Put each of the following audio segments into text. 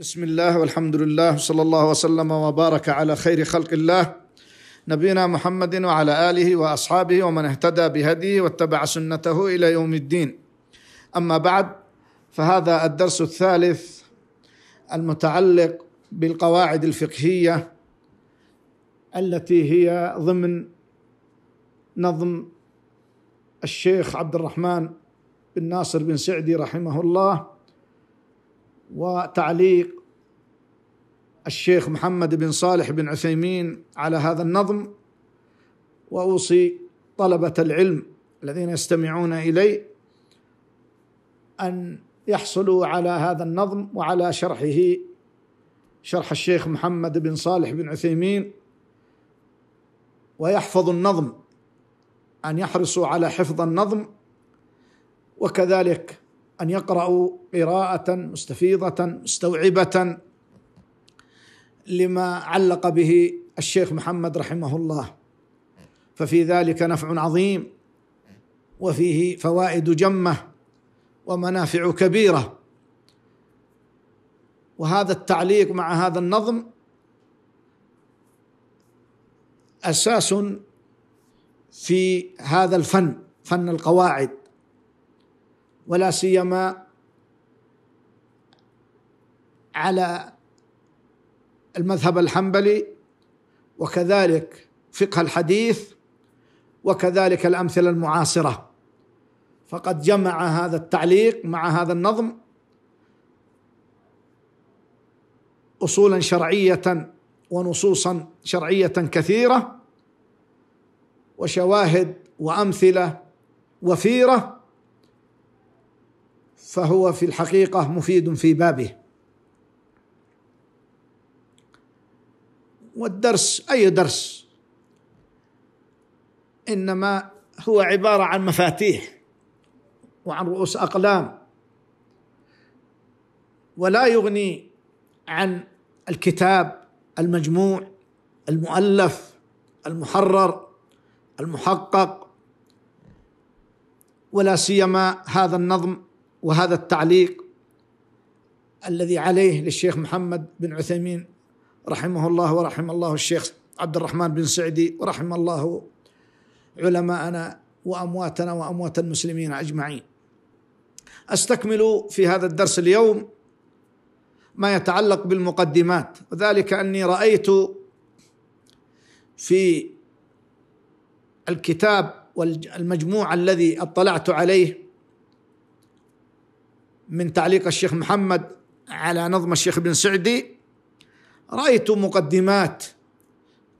بسم الله والحمد لله صلى الله وسلم وبارك على خير خلق الله نبينا محمد وعلى اله واصحابه ومن اهتدى بهديه واتبع سنته الى يوم الدين اما بعد فهذا الدرس الثالث المتعلق بالقواعد الفقهيه التي هي ضمن نظم الشيخ عبد الرحمن بن ناصر بن سعدي رحمه الله وتعليق الشيخ محمد بن صالح بن عثيمين على هذا النظم واوصي طلبه العلم الذين يستمعون الي ان يحصلوا على هذا النظم وعلى شرحه شرح الشيخ محمد بن صالح بن عثيمين ويحفظوا النظم ان يحرصوا على حفظ النظم وكذلك أن يقرأوا قراءة مستفيضة مستوعبة لما علق به الشيخ محمد رحمه الله ففي ذلك نفع عظيم وفيه فوائد جمه ومنافع كبيره وهذا التعليق مع هذا النظم اساس في هذا الفن فن القواعد ولا سيما على المذهب الحنبلي وكذلك فقه الحديث وكذلك الامثله المعاصره فقد جمع هذا التعليق مع هذا النظم اصولا شرعيه ونصوصا شرعيه كثيره وشواهد وامثله وفيره فهو في الحقيقة مفيد في بابه والدرس أي درس إنما هو عبارة عن مفاتيح وعن رؤوس أقلام ولا يغني عن الكتاب المجموع المؤلف المحرر المحقق ولا سيما هذا النظم وهذا التعليق الذي عليه للشيخ محمد بن عثيمين رحمه الله ورحم الله الشيخ عبد الرحمن بن سعدي ورحم الله علماءنا وامواتنا واموات المسلمين اجمعين. استكمل في هذا الدرس اليوم ما يتعلق بالمقدمات وذلك اني رايت في الكتاب والمجموع الذي اطلعت عليه من تعليق الشيخ محمد على نظم الشيخ بن سعدي رايت مقدمات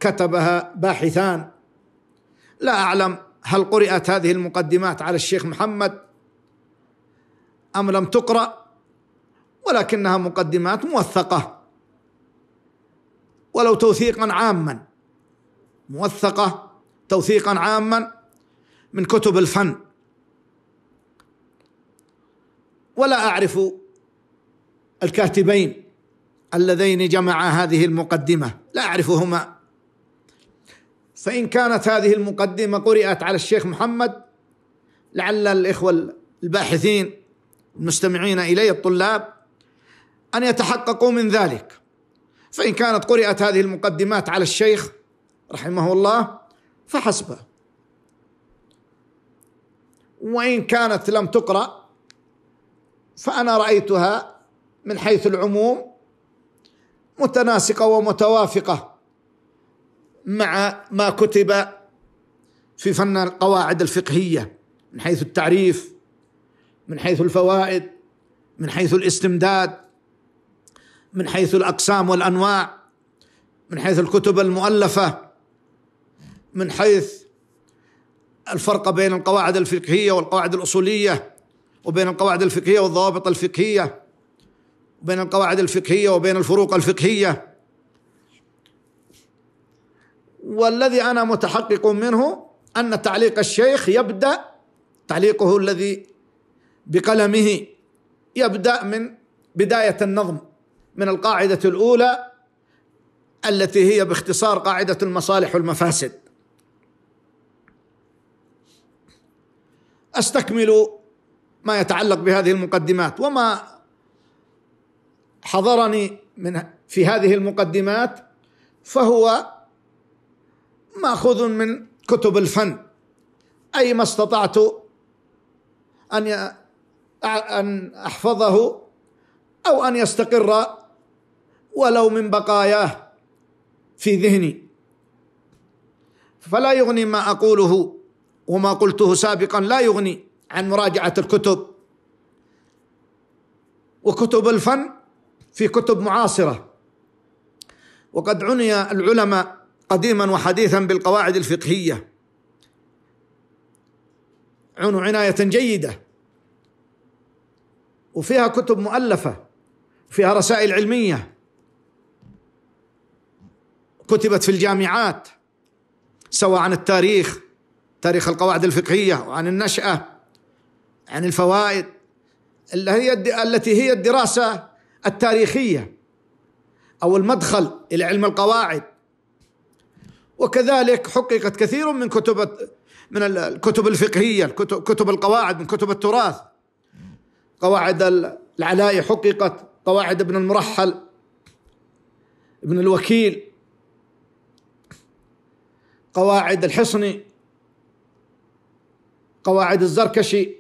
كتبها باحثان لا اعلم هل قرات هذه المقدمات على الشيخ محمد ام لم تقرا ولكنها مقدمات موثقه ولو توثيقا عاما موثقه توثيقا عاما من كتب الفن ولا اعرف الكاتبين اللذين جمعا هذه المقدمه لا اعرفهما فان كانت هذه المقدمه قرات على الشيخ محمد لعل الاخوه الباحثين المستمعين الي الطلاب ان يتحققوا من ذلك فان كانت قرات هذه المقدمات على الشيخ رحمه الله فحسبه وان كانت لم تقرأ فأنا رأيتها من حيث العموم متناسقة ومتوافقة مع ما كتب في فن القواعد الفقهية من حيث التعريف من حيث الفوائد من حيث الاستمداد من حيث الأقسام والأنواع من حيث الكتب المؤلفة من حيث الفرق بين القواعد الفقهية والقواعد الأصولية وبين القواعد الفقهية والضوابط الفقهية وبين القواعد الفقهية وبين الفروق الفقهية والذي أنا متحقق منه أن تعليق الشيخ يبدأ تعليقه الذي بقلمه يبدأ من بداية النظم من القاعدة الأولى التي هي باختصار قاعدة المصالح والمفاسد استكمل ما يتعلق بهذه المقدمات وما حضرني من في هذه المقدمات فهو ماخوذ من كتب الفن اي ما استطعت ان ان احفظه او ان يستقر ولو من بقاياه في ذهني فلا يغني ما اقوله وما قلته سابقا لا يغني عن مراجعة الكتب وكتب الفن في كتب معاصرة وقد عني العلماء قديما وحديثا بالقواعد الفقهية عنوا عناية جيدة وفيها كتب مؤلفة فيها رسائل علمية كتبت في الجامعات سواء عن التاريخ تاريخ القواعد الفقهية وعن النشأة عن الفوائد التي هي الدراسة التاريخية أو المدخل إلى علم القواعد وكذلك حققت كثير من كتب من الكتب الفقهية الكتب كتب القواعد من كتب التراث قواعد العلاء حققت قواعد ابن المرحل ابن الوكيل قواعد الحصني قواعد الزركشي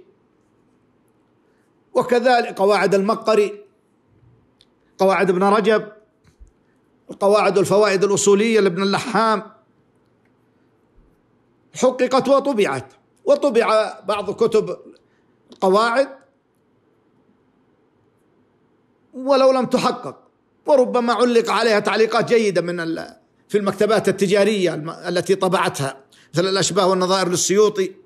وكذلك قواعد المقري قواعد ابن رجب قواعد الفوائد الأصولية لابن اللحام حققت وطبعت وطبع بعض كتب القواعد ولو لم تحقق وربما علق عليها تعليقات جيدة من في المكتبات التجارية التي طبعتها مثل الأشباه والنظائر للسيوطي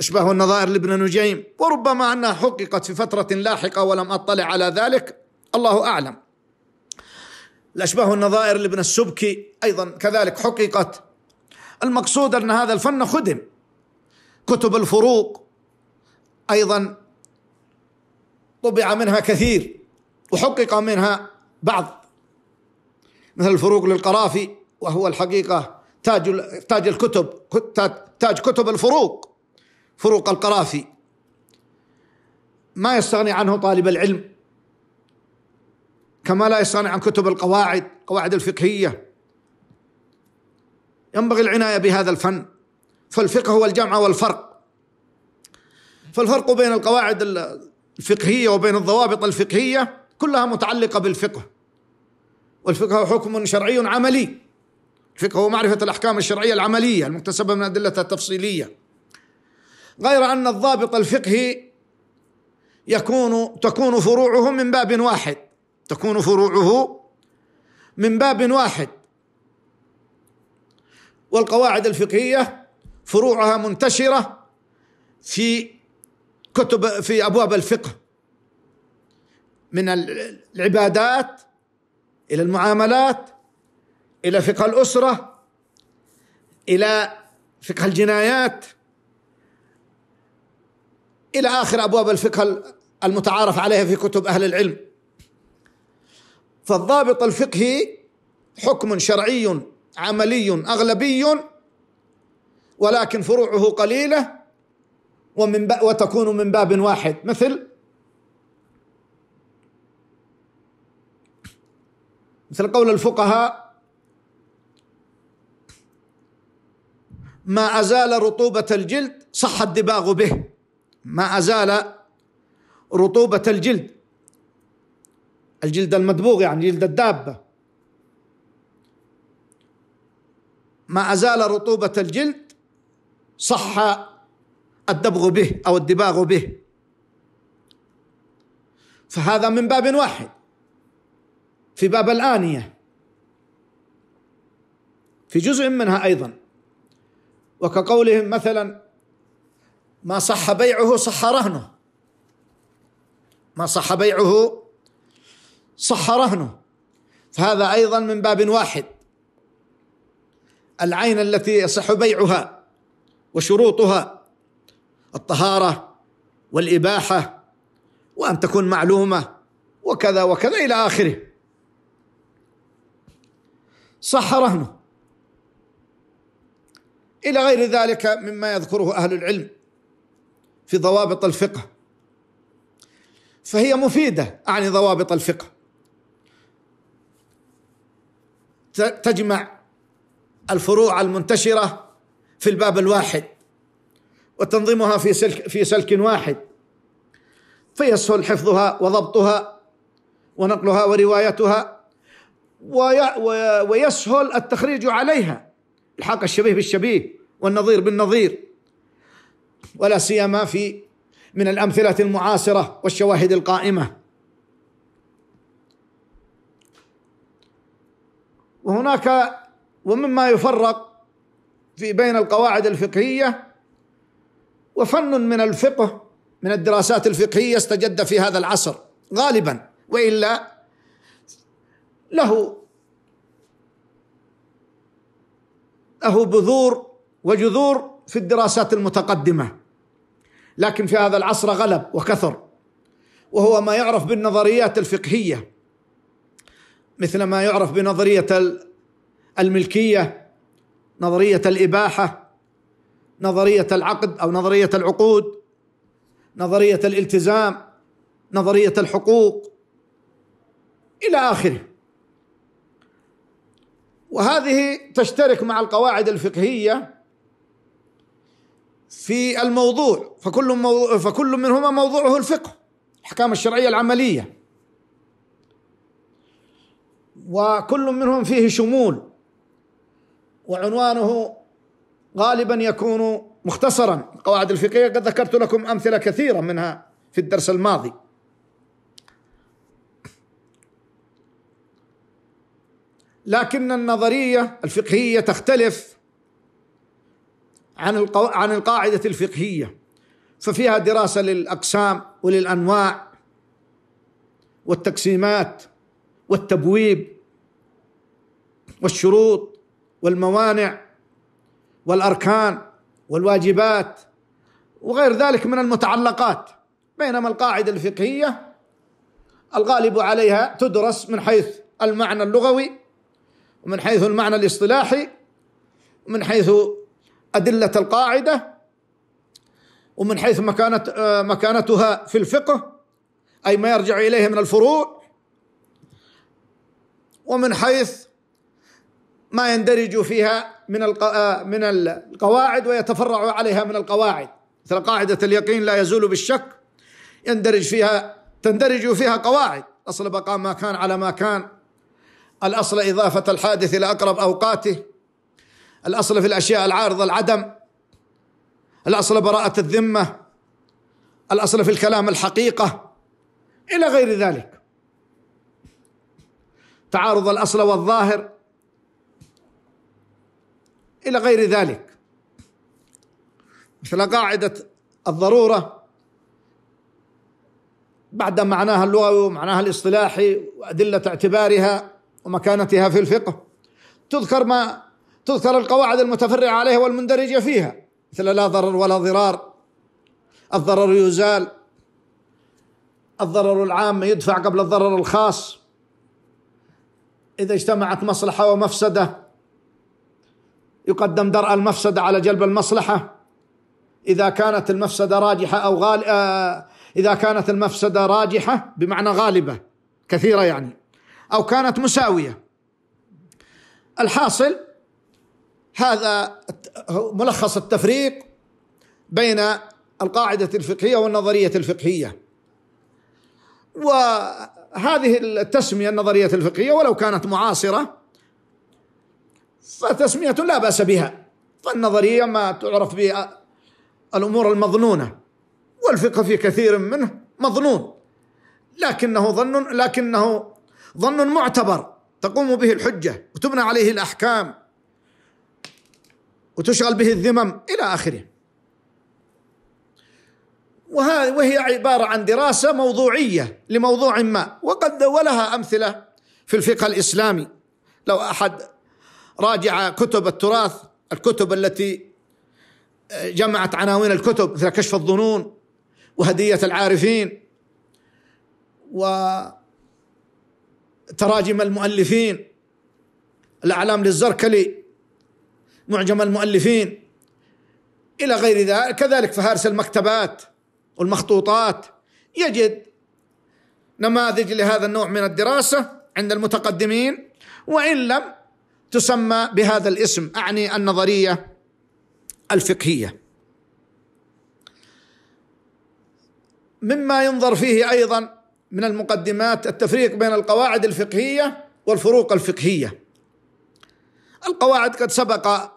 أشبه النظائر لابن نجيم وربما أنها حققت في فترة لاحقة ولم أطلع على ذلك الله أعلم الأشباه النظائر لابن السبكي أيضا كذلك حققت المقصود أن هذا الفن خدم كتب الفروق أيضا طبع منها كثير وحقق منها بعض مثل الفروق للقرافي وهو الحقيقة تاج تاج الكتب تاج كتب الفروق فروق القرافي ما يستغني عنه طالب العلم كما لا يستغني عن كتب القواعد قواعد الفقهية ينبغي العناية بهذا الفن فالفقه هو الجمع والفرق فالفرق بين القواعد الفقهية وبين الضوابط الفقهية كلها متعلقة بالفقه والفقه هو حكم شرعي عملي الفقه هو معرفة الأحكام الشرعية العملية المكتسبة من أدلة التفصيلية غير أن الضابط الفقهي يكون تكون فروعه من باب واحد تكون فروعه من باب واحد والقواعد الفقهية فروعها منتشرة في كتب في أبواب الفقه من العبادات إلى المعاملات إلى فقه الأسرة إلى فقه الجنايات إلى آخر أبواب الفقه المتعارف عليها في كتب أهل العلم فالضابط الفقهي حكم شرعي عملي أغلبي ولكن فروعه قليلة ومن وتكون من باب واحد مثل مثل قول الفقهاء ما أزال رطوبة الجلد صح الدباغ به ما أزال رطوبة الجلد الجلد المدبوغ يعني جلد الدابة ما أزال رطوبة الجلد صح الدبغ به أو الدباغ به فهذا من باب واحد في باب الآنية في جزء منها أيضا وكقولهم مثلا ما صح بيعه صح رهنه ما صح بيعه صح رهنه فهذا ايضا من باب واحد العين التي يصح بيعها وشروطها الطهاره والاباحه وان تكون معلومه وكذا وكذا الى اخره صح رهنه الى غير ذلك مما يذكره اهل العلم في ضوابط الفقه فهي مفيدة أعني ضوابط الفقه تجمع الفروع المنتشرة في الباب الواحد وتنظمها في سلك في سلك واحد فيسهل حفظها وضبطها ونقلها وروايتها ويسهل التخريج عليها الحاق الشبيه بالشبيه والنظير بالنظير ولا سيما في من الامثله المعاصره والشواهد القائمه وهناك ومما يفرق في بين القواعد الفقهيه وفن من الفقه من الدراسات الفقهيه استجد في هذا العصر غالبا والا له له بذور وجذور في الدراسات المتقدمه لكن في هذا العصر غلب وكثر وهو ما يعرف بالنظريات الفقهيه مثل ما يعرف بنظريه الملكيه نظريه الاباحه نظريه العقد او نظريه العقود نظريه الالتزام نظريه الحقوق الى اخره وهذه تشترك مع القواعد الفقهيه في الموضوع فكل موضوع فكل منهما موضوعه الفقه الأحكام الشرعية العملية وكل منهم فيه شمول وعنوانه غالبا يكون مختصرا القواعد الفقهية قد ذكرت لكم أمثلة كثيرة منها في الدرس الماضي لكن النظرية الفقهية تختلف عن القو... عن القاعدة الفقهية ففيها دراسة للأقسام وللأنواع والتقسيمات والتبويب والشروط والموانع والأركان والواجبات وغير ذلك من المتعلقات بينما القاعدة الفقهية الغالب عليها تدرس من حيث المعنى اللغوي ومن حيث المعنى الاصطلاحي ومن حيث أدلة القاعدة ومن حيث مكانت آه، مكانتها في الفقه أي ما يرجع إليه من الفروع ومن حيث ما يندرج فيها من آه، من القواعد ويتفرع عليها من القواعد مثل قاعدة اليقين لا يزول بالشك يندرج فيها تندرج فيها قواعد أصل بقاء ما كان على ما كان الأصل إضافة الحادث إلى أقرب أوقاته الأصل في الأشياء العارضة العدم الأصل براءة الذمة الأصل في الكلام الحقيقة إلى غير ذلك تعارض الأصل والظاهر إلى غير ذلك مثل قاعدة الضرورة بعد معناها اللغوي ومعناها الاصطلاحي وأدلة اعتبارها ومكانتها في الفقه تذكر ما تذكر القواعد المتفرعة عليها والمندرجة فيها مثل لا ضرر ولا ضرار الضرر يزال الضرر العام يدفع قبل الضرر الخاص إذا اجتمعت مصلحة ومفسدة يقدم درء المفسدة على جلب المصلحة إذا كانت المفسدة راجحة أو غال... آه، إذا كانت المفسدة راجحة بمعنى غالبة كثيرة يعني أو كانت مساوية الحاصل هذا ملخص التفريق بين القاعدة الفقهية والنظرية الفقهية وهذه التسمية النظرية الفقهية ولو كانت معاصرة فتسمية لا بأس بها فالنظرية ما تعرف بالأمور المظنونة والفقه في كثير منه مظنون لكنه ظن لكنه ظن معتبر تقوم به الحجة وتبنى عليه الأحكام وتشغل به الذمم إلى آخره وهذه وهي عبارة عن دراسة موضوعية لموضوع ما وقد ولها أمثلة في الفقه الإسلامي لو أحد راجع كتب التراث الكتب التي آه، جمعت عناوين الكتب مثل كشف الظنون وهدية العارفين وتراجم المؤلفين الأعلام للزركلي معجم المؤلفين إلى غير ذلك كذلك فهارس المكتبات والمخطوطات يجد نماذج لهذا النوع من الدراسة عند المتقدمين وإن لم تسمى بهذا الاسم أعني النظرية الفقهية مما ينظر فيه أيضا من المقدمات التفريق بين القواعد الفقهية والفروق الفقهية القواعد قد سبق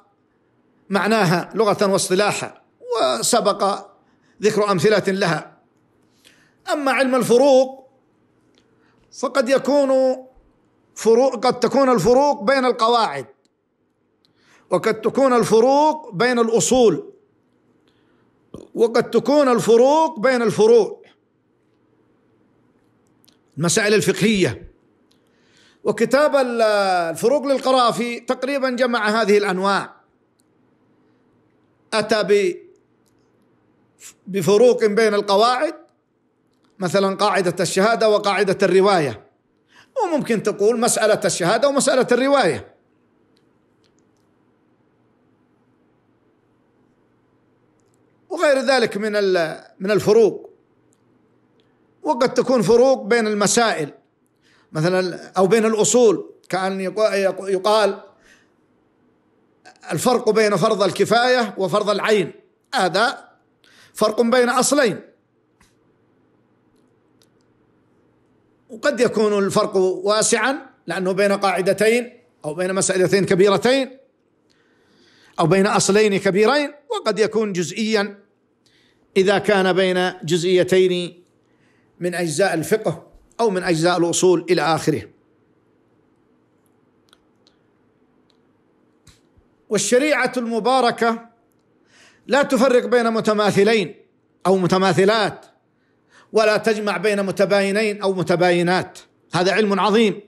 معناها لغة واصطلاحا وسبق ذكر أمثلة لها أما علم الفروق فقد يكون فروق قد تكون الفروق بين القواعد وقد تكون الفروق بين الأصول وقد تكون الفروق بين الفروع المسائل الفقهيه وكتاب الفروق للقرافي تقريبا جمع هذه الانواع أتى بفروق بين القواعد مثلا قاعدة الشهادة وقاعدة الرواية وممكن تقول مسألة الشهادة ومسألة الرواية وغير ذلك من من الفروق وقد تكون فروق بين المسائل مثلا أو بين الأصول كأن يقال الفرق بين فرض الكفاية وفرض العين هذا فرق بين أصلين وقد يكون الفرق واسعا لأنه بين قاعدتين أو بين مسألتين كبيرتين أو بين أصلين كبيرين وقد يكون جزئيا إذا كان بين جزئيتين من أجزاء الفقه أو من أجزاء الأصول إلى آخره والشريعه المباركه لا تفرق بين متماثلين او متماثلات ولا تجمع بين متباينين او متباينات هذا علم عظيم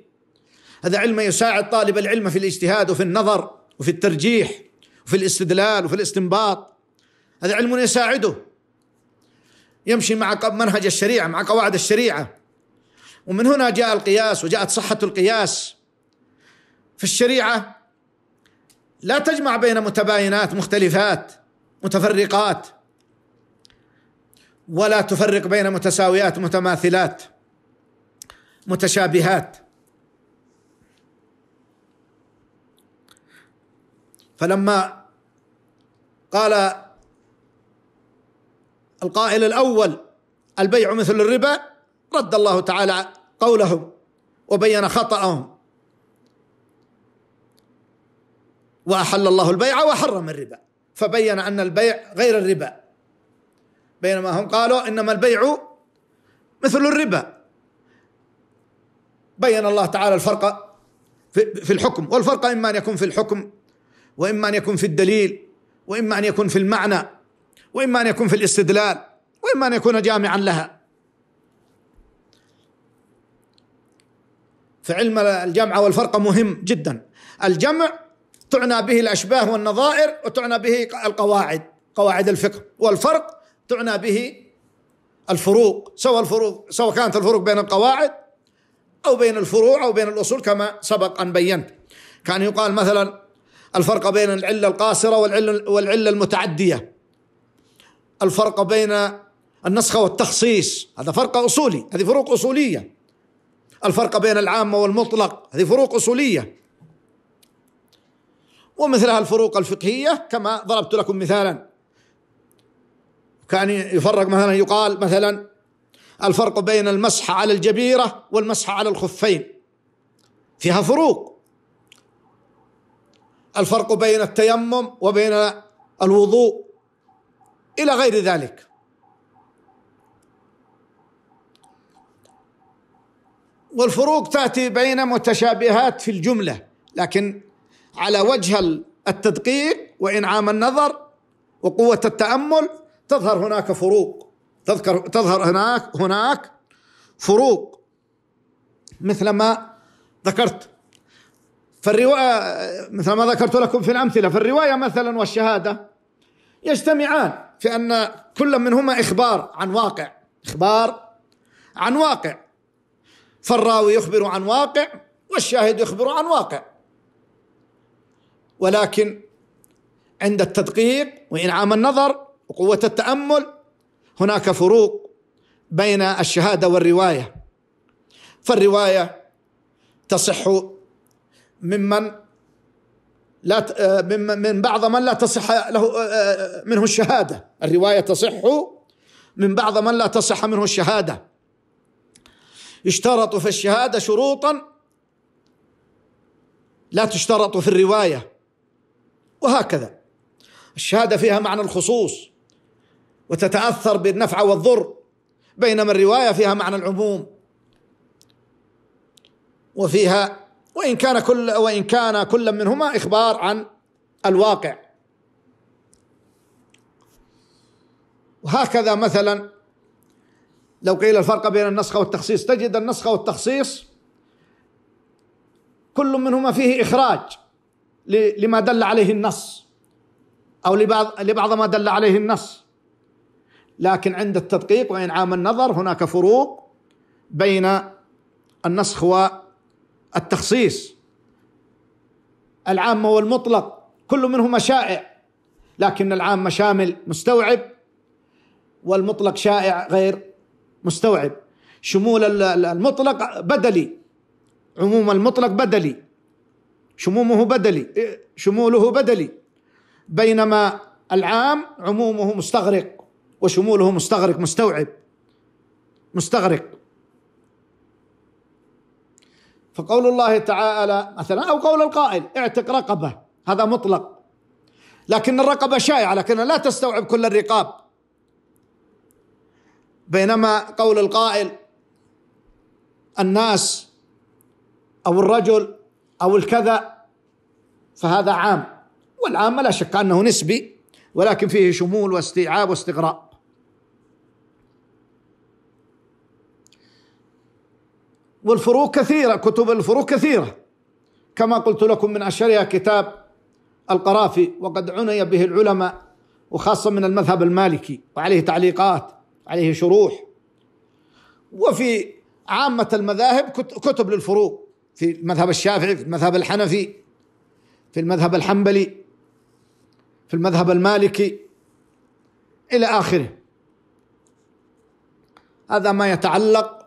هذا علم يساعد طالب العلم في الاجتهاد وفي النظر وفي الترجيح وفي الاستدلال وفي الاستنباط هذا علم يساعده يمشي مع منهج الشريعه مع قواعد الشريعه ومن هنا جاء القياس وجاءت صحه القياس في الشريعه لا تجمع بين متباينات مختلفات متفرقات ولا تفرق بين متساويات متماثلات متشابهات فلما قال القائل الاول البيع مثل الربا رد الله تعالى قولهم وبين خطأهم وأحل الله البيع وحرم الربا فبين أن البيع غير الربا بينما هم قالوا إنما البيع مثل الربا بين الله تعالى الفرق في الحكم والفرق إما أن يكون في الحكم وإما أن يكون في الدليل وإما أن يكون في المعنى وإما أن يكون في الاستدلال وإما أن يكون جامعا لها فعلم الجمع والفرق مهم جدا الجمع تعنى به الاشباه والنظائر وتعنى به القواعد قواعد الفقه والفرق تعنى به الفروق سواء الفروق سواء كانت الفروق بين القواعد او بين الفروع او بين الاصول كما سبق ان بينت كان يقال مثلا الفرق بين العله القاصره والعله والعله المتعديه الفرق بين النسخه والتخصيص هذا فرق اصولي هذه فروق اصوليه الفرق بين العامه والمطلق هذه فروق اصوليه ومثلها الفروق الفقهية كما ضربت لكم مثالا كان يفرق مثلا يقال مثلا الفرق بين المسح على الجبيرة والمسح على الخفين فيها فروق الفرق بين التيمم وبين الوضوء إلى غير ذلك والفروق تأتي بين متشابهات في الجملة لكن على وجه التدقيق وإنعام النظر وقوة التأمل تظهر هناك فروق تذكر تظهر هناك هناك فروق مثل ما ذكرت فالرواية مثل ما ذكرت لكم في الأمثلة فالرواية مثلا والشهادة يجتمعان في أن كل منهما إخبار عن واقع إخبار عن واقع فالراوي يخبر عن واقع والشاهد يخبر عن واقع ولكن عند التدقيق وإنعام النظر وقوة التأمل هناك فروق بين الشهادة والرواية فالرواية تصح ممن لا آه، من بعض من لا تصح له آه، آه، منه الشهادة الرواية تصح من بعض من لا تصح منه الشهادة يشترط في الشهادة شروطا لا تشترط في الروايه وهكذا الشهادة فيها معنى الخصوص وتتأثر بالنفع والضر بينما الرواية فيها معنى العموم وفيها وإن كان كل وإن كان كل منهما إخبار عن الواقع وهكذا مثلا لو قيل الفرق بين النسخة والتخصيص تجد النسخة والتخصيص كل منهما فيه إخراج لما دل عليه النص أو لبعض لبعض ما دل عليه النص لكن عند التدقيق وإنعام النظر هناك فروق بين النسخ والتخصيص العامة والمطلق كل منهما شائع لكن العامة شامل مستوعب والمطلق شائع غير مستوعب شمول المطلق بدلي عموم المطلق بدلي شمومه بدلي شموله بدلي بينما العام عمومه مستغرق وشموله مستغرق مستوعب مستغرق فقول الله تعالى مثلا او قول القائل اعتق رقبه هذا مطلق لكن الرقبه شائعه لكنها لا تستوعب كل الرقاب بينما قول القائل الناس او الرجل أو الكذا فهذا عام والعام لا شك أنه نسبي ولكن فيه شمول واستيعاب واستغراء والفروق كثيرة كتب الفروق كثيرة كما قلت لكم من أشهرها كتاب القرافي وقد عني به العلماء وخاصة من المذهب المالكي وعليه تعليقات عليه شروح وفي عامة المذاهب كتب للفروق في المذهب الشافعي في المذهب الحنفي في المذهب الحنبلي في المذهب المالكي إلى آخره هذا ما يتعلق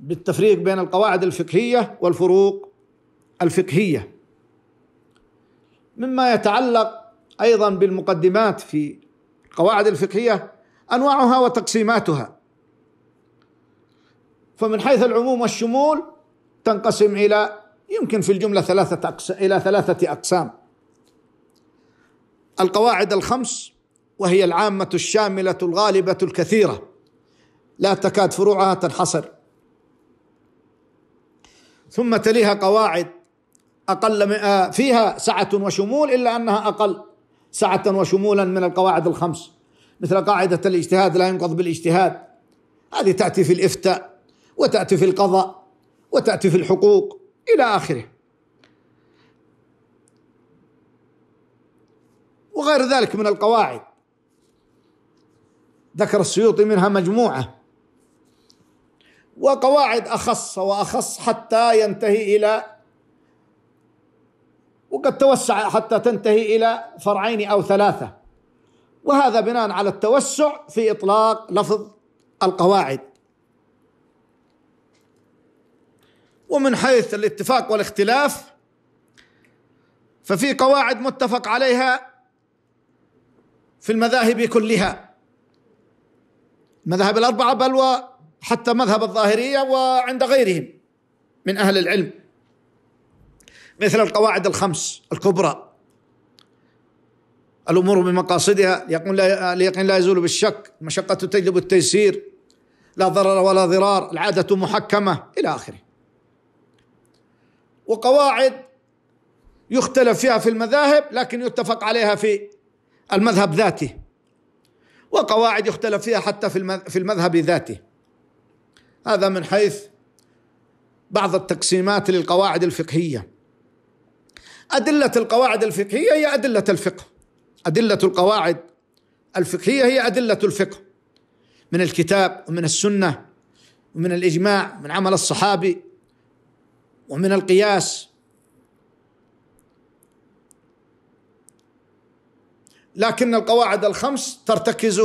بالتفريق بين القواعد الفقهية والفروق الفقهية مما يتعلق أيضا بالمقدمات في القواعد الفقهية أنواعها وتقسيماتها فمن حيث العموم والشمول تنقسم إلى يمكن في الجملة ثلاثة أقسام إلى ثلاثة أقسام القواعد الخمس وهي العامة الشاملة الغالبة الكثيرة لا تكاد فروعها تنحصر ثم تليها قواعد أقل آه، فيها سعة وشمول إلا أنها أقل سعة وشمولا من القواعد الخمس مثل قاعدة الاجتهاد لا ينقض بالاجتهاد هذه تأتي في الإفتاء وتأتي في القضاء وتأتي في الحقوق إلى آخره وغير ذلك من القواعد ذكر السيوطي منها مجموعة وقواعد أخص وأخص حتى ينتهي إلى وقد توسع حتى تنتهي إلى فرعين أو ثلاثة وهذا بناء على التوسع في إطلاق لفظ القواعد ومن حيث الاتفاق والاختلاف ففي قواعد متفق عليها في المذاهب كلها المذاهب الاربعه بل وحتى مذهب الظاهريه وعند غيرهم من اهل العلم مثل القواعد الخمس الكبرى الامور بمقاصدها يقول لا اليقين لا يزول بالشك المشقه تجلب التيسير لا ضرر ولا ضرار العاده محكمه الى اخره وقواعد يختلف فيها في المذاهب لكن يتفق عليها في المذهب ذاته وقواعد يختلف فيها حتى في المذهب ذاته هذا من حيث بعض التقسيمات للقواعد الفقهيه ادله القواعد الفقهيه هي ادله الفقه ادله القواعد الفقهيه هي ادله الفقه من الكتاب ومن السنه ومن الاجماع من عمل الصحابي ومن القياس لكن القواعد الخمس ترتكز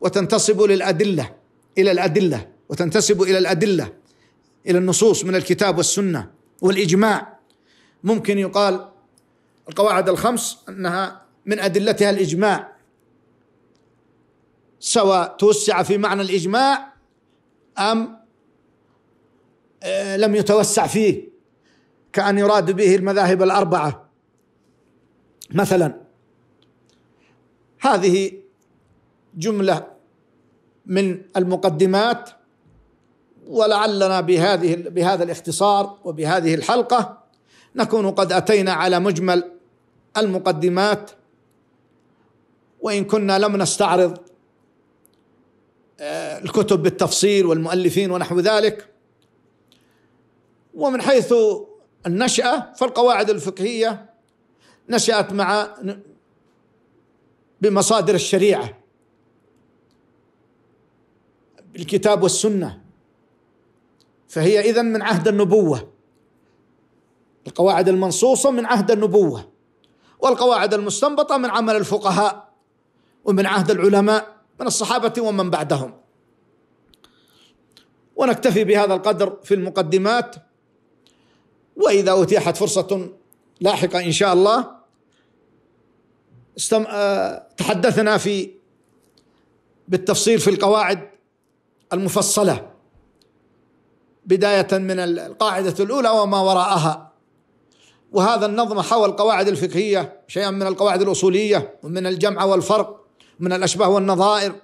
وتنتصب للادله الى الادله وتنتسب الى الادله الى النصوص من الكتاب والسنه والاجماع ممكن يقال القواعد الخمس انها من ادلتها الاجماع سواء توسع في معنى الاجماع ام آه، لم يتوسع فيه كأن يراد به المذاهب الأربعة مثلا هذه جملة من المقدمات ولعلنا بهذه بهذا الاختصار وبهذه الحلقة نكون قد أتينا على مجمل المقدمات وإن كنا لم نستعرض آه، الكتب بالتفصيل والمؤلفين ونحو ذلك ومن حيث النشأة فالقواعد الفقهية نشأت مع بمصادر الشريعة بالكتاب والسنة فهي إذا من عهد النبوة القواعد المنصوصة من عهد النبوة والقواعد المستنبطة من عمل الفقهاء ومن عهد العلماء من الصحابة ومن بعدهم ونكتفي بهذا القدر في المقدمات واذا اتيحت فرصه لاحقه ان شاء الله استم... آه، تحدثنا في بالتفصيل في القواعد المفصله بدايه من القاعده الاولى وما وراءها وهذا النظم حوى القواعد الفقهيه شيئا من القواعد الاصوليه ومن الجمع والفرق من الاشباه والنظائر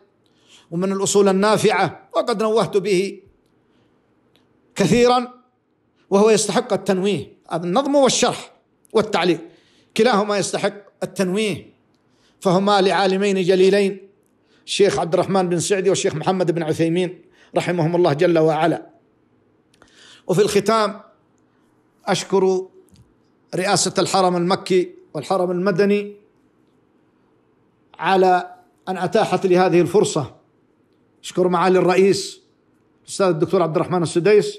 ومن الاصول النافعه وقد نوهت به كثيرا وهو يستحق التنويه النظم والشرح والتعليق كلاهما يستحق التنويه فهما لعالمين جليلين الشيخ عبد الرحمن بن سعدي والشيخ محمد بن عثيمين رحمهم الله جل وعلا وفي الختام اشكر رئاسه الحرم المكي والحرم المدني على ان اتاحت لي هذه الفرصه اشكر معالي الرئيس الاستاذ الدكتور عبد الرحمن السديس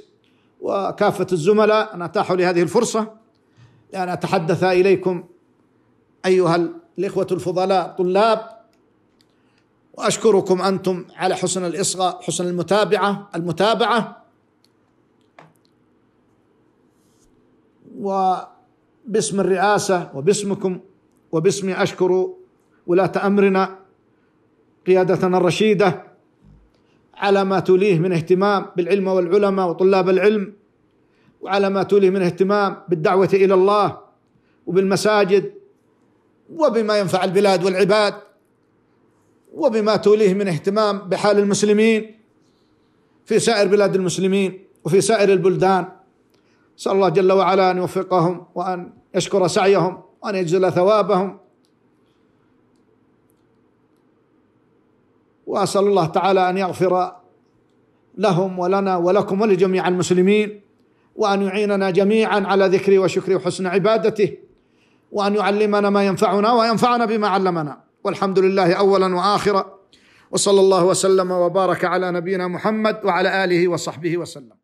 وكافة الزملاء أن أتاحوا لي هذه الفرصة لأن يعني أتحدث إليكم أيها الإخوة الفضلاء الطلاب وأشكركم أنتم على حسن الإصغاء حسن المتابعة المتابعة وباسم الرئاسة وباسمكم وباسمي أشكر ولاة أمرنا قيادتنا الرشيدة على ما توليه من اهتمام بالعلم والعلماء وطلاب العلم وعلى ما توليه من اهتمام بالدعوة إلى الله وبالمساجد وبما ينفع البلاد والعباد وبما توليه من اهتمام بحال المسلمين في سائر بلاد المسلمين وفي سائر البلدان سأل الله جل وعلا أن يوفقهم وأن يشكر سعيهم وأن يجزل ثوابهم وأسأل الله تعالى أن يغفر لهم ولنا ولكم ولجميع المسلمين وأن يعيننا جميعا على ذكره وشكره وحسن عبادته وأن يعلمنا ما ينفعنا وينفعنا بما علمنا والحمد لله أولا وآخرا وصلى الله وسلم وبارك على نبينا محمد وعلى آله وصحبه وسلم